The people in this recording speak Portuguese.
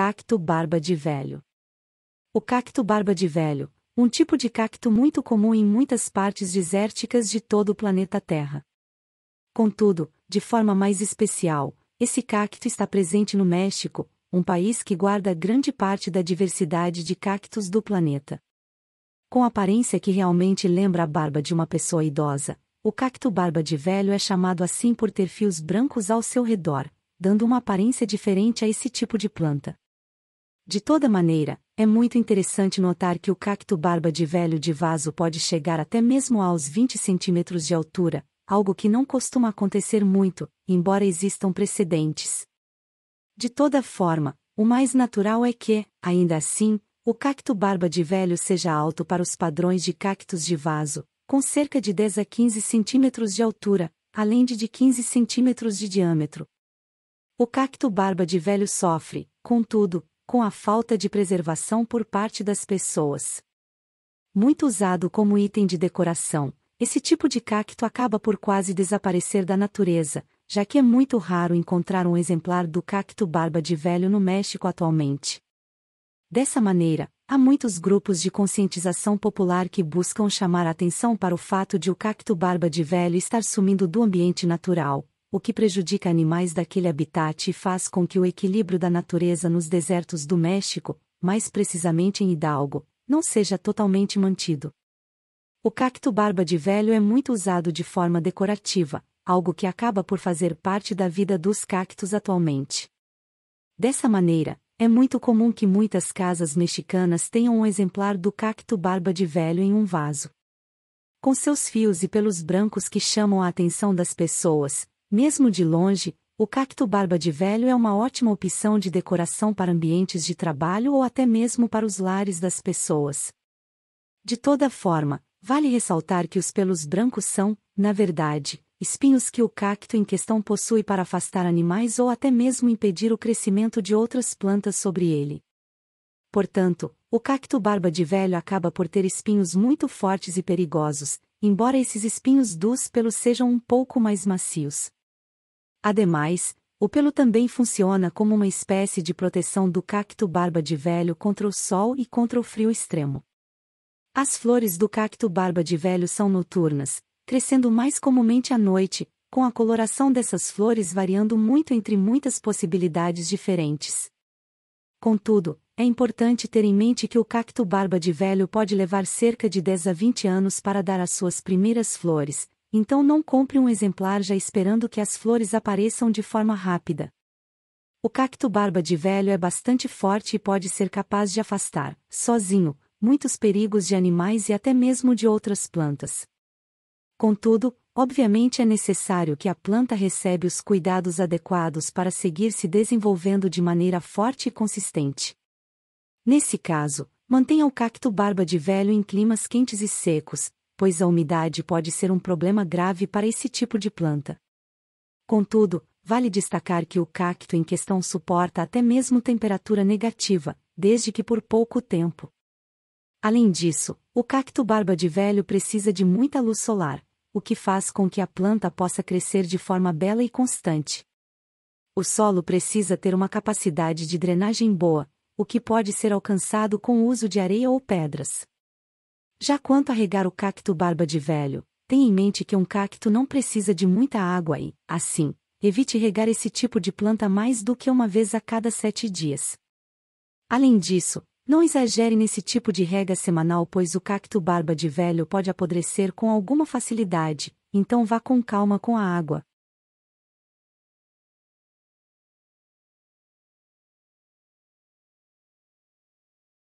Cacto barba de velho. O cacto barba de velho, um tipo de cacto muito comum em muitas partes desérticas de todo o planeta Terra. Contudo, de forma mais especial, esse cacto está presente no México, um país que guarda grande parte da diversidade de cactos do planeta. Com aparência que realmente lembra a barba de uma pessoa idosa, o cacto barba de velho é chamado assim por ter fios brancos ao seu redor, dando uma aparência diferente a esse tipo de planta. De toda maneira, é muito interessante notar que o cacto barba de velho de vaso pode chegar até mesmo aos 20 centímetros de altura, algo que não costuma acontecer muito, embora existam precedentes. De toda forma, o mais natural é que, ainda assim, o cacto barba de velho seja alto para os padrões de cactos de vaso, com cerca de 10 a 15 centímetros de altura, além de de 15 centímetros de diâmetro. O cacto barba de velho sofre, contudo, com a falta de preservação por parte das pessoas. Muito usado como item de decoração, esse tipo de cacto acaba por quase desaparecer da natureza, já que é muito raro encontrar um exemplar do cacto barba de velho no México atualmente. Dessa maneira, há muitos grupos de conscientização popular que buscam chamar atenção para o fato de o cacto barba de velho estar sumindo do ambiente natural, o que prejudica animais daquele habitat e faz com que o equilíbrio da natureza nos desertos do México, mais precisamente em Hidalgo, não seja totalmente mantido. O cacto barba de velho é muito usado de forma decorativa, algo que acaba por fazer parte da vida dos cactos atualmente. Dessa maneira, é muito comum que muitas casas mexicanas tenham um exemplar do cacto barba de velho em um vaso. Com seus fios e pelos brancos que chamam a atenção das pessoas, mesmo de longe, o cacto barba de velho é uma ótima opção de decoração para ambientes de trabalho ou até mesmo para os lares das pessoas. De toda forma, vale ressaltar que os pelos brancos são, na verdade, espinhos que o cacto em questão possui para afastar animais ou até mesmo impedir o crescimento de outras plantas sobre ele. Portanto, o cacto barba de velho acaba por ter espinhos muito fortes e perigosos, embora esses espinhos dos pelos sejam um pouco mais macios. Ademais, o pelo também funciona como uma espécie de proteção do cacto barba de velho contra o sol e contra o frio extremo. As flores do cacto barba de velho são noturnas, crescendo mais comumente à noite, com a coloração dessas flores variando muito entre muitas possibilidades diferentes. Contudo, é importante ter em mente que o cacto barba de velho pode levar cerca de 10 a 20 anos para dar as suas primeiras flores, então não compre um exemplar já esperando que as flores apareçam de forma rápida. O cacto barba de velho é bastante forte e pode ser capaz de afastar, sozinho, muitos perigos de animais e até mesmo de outras plantas. Contudo, obviamente é necessário que a planta recebe os cuidados adequados para seguir se desenvolvendo de maneira forte e consistente. Nesse caso, mantenha o cacto barba de velho em climas quentes e secos, pois a umidade pode ser um problema grave para esse tipo de planta. Contudo, vale destacar que o cacto em questão suporta até mesmo temperatura negativa, desde que por pouco tempo. Além disso, o cacto barba de velho precisa de muita luz solar, o que faz com que a planta possa crescer de forma bela e constante. O solo precisa ter uma capacidade de drenagem boa, o que pode ser alcançado com o uso de areia ou pedras. Já quanto a regar o cacto barba de velho, tenha em mente que um cacto não precisa de muita água e, assim, evite regar esse tipo de planta mais do que uma vez a cada sete dias. Além disso, não exagere nesse tipo de rega semanal, pois o cacto barba de velho pode apodrecer com alguma facilidade, então vá com calma com a água,